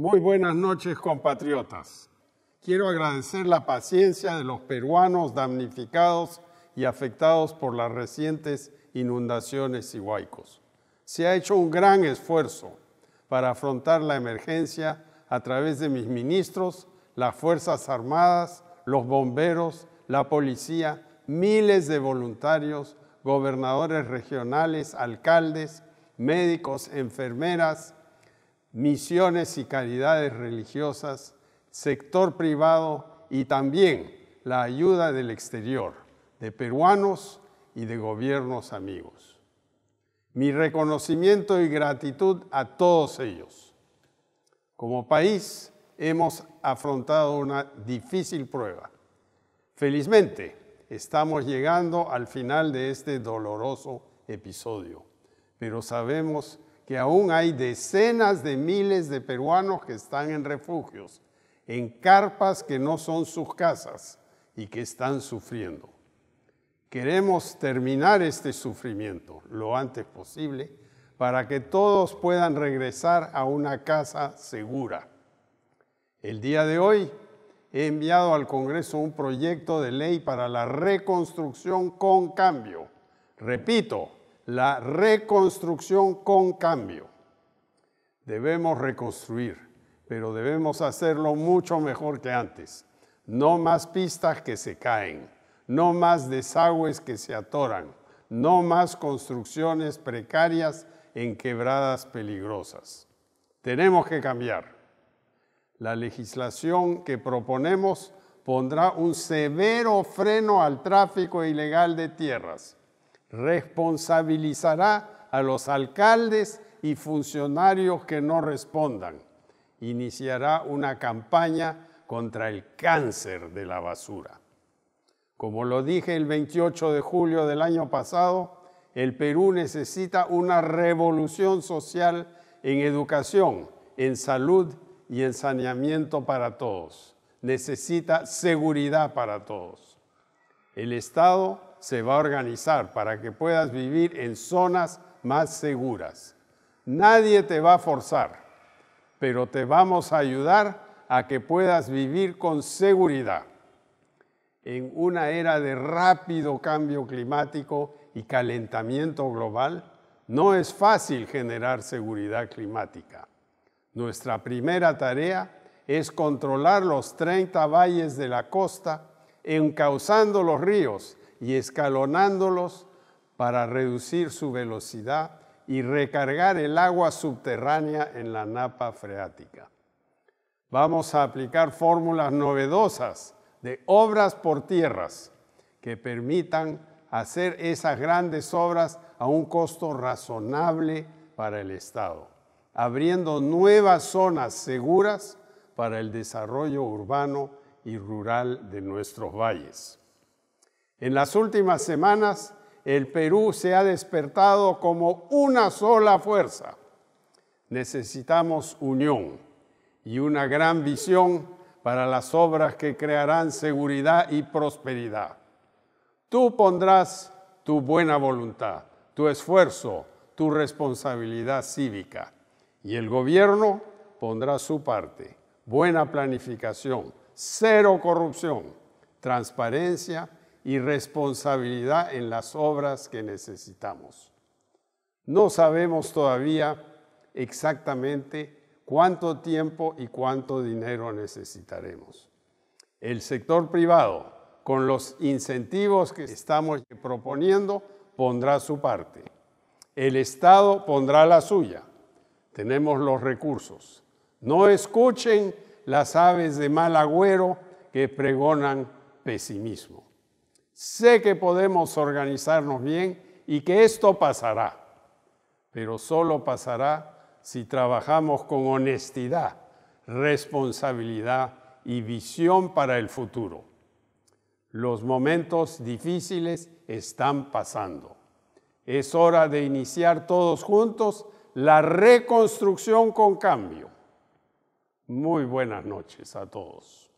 Muy buenas noches, compatriotas. Quiero agradecer la paciencia de los peruanos damnificados y afectados por las recientes inundaciones y huaicos. Se ha hecho un gran esfuerzo para afrontar la emergencia a través de mis ministros, las Fuerzas Armadas, los bomberos, la policía, miles de voluntarios, gobernadores regionales, alcaldes, médicos, enfermeras, misiones y caridades religiosas, sector privado y también la ayuda del exterior, de peruanos y de gobiernos amigos. Mi reconocimiento y gratitud a todos ellos. Como país hemos afrontado una difícil prueba. Felizmente, estamos llegando al final de este doloroso episodio, pero sabemos que aún hay decenas de miles de peruanos que están en refugios, en carpas que no son sus casas y que están sufriendo. Queremos terminar este sufrimiento lo antes posible para que todos puedan regresar a una casa segura. El día de hoy he enviado al Congreso un proyecto de ley para la reconstrucción con cambio. Repito, la reconstrucción con cambio. Debemos reconstruir, pero debemos hacerlo mucho mejor que antes. No más pistas que se caen, no más desagües que se atoran, no más construcciones precarias en quebradas peligrosas. Tenemos que cambiar. La legislación que proponemos pondrá un severo freno al tráfico ilegal de tierras Responsabilizará a los alcaldes y funcionarios que no respondan. Iniciará una campaña contra el cáncer de la basura. Como lo dije el 28 de julio del año pasado, el Perú necesita una revolución social en educación, en salud y en saneamiento para todos. Necesita seguridad para todos. El Estado se va a organizar para que puedas vivir en zonas más seguras. Nadie te va a forzar, pero te vamos a ayudar a que puedas vivir con seguridad en una era de rápido cambio climático y calentamiento global, no es fácil generar seguridad climática. Nuestra primera tarea es controlar los 30 valles de la costa, encauzando los ríos y escalonándolos para reducir su velocidad y recargar el agua subterránea en la napa freática. Vamos a aplicar fórmulas novedosas de obras por tierras que permitan hacer esas grandes obras a un costo razonable para el Estado, abriendo nuevas zonas seguras para el desarrollo urbano y rural de nuestros valles. En las últimas semanas, el Perú se ha despertado como una sola fuerza. Necesitamos unión y una gran visión para las obras que crearán seguridad y prosperidad. Tú pondrás tu buena voluntad, tu esfuerzo, tu responsabilidad cívica y el gobierno pondrá su parte. Buena planificación, cero corrupción, transparencia y responsabilidad en las obras que necesitamos. No sabemos todavía exactamente cuánto tiempo y cuánto dinero necesitaremos. El sector privado, con los incentivos que estamos proponiendo, pondrá su parte. El Estado pondrá la suya. Tenemos los recursos. No escuchen las aves de mal agüero que pregonan pesimismo sé que podemos organizarnos bien y que esto pasará, pero solo pasará si trabajamos con honestidad, responsabilidad y visión para el futuro. Los momentos difíciles están pasando. Es hora de iniciar todos juntos la reconstrucción con cambio. Muy buenas noches a todos.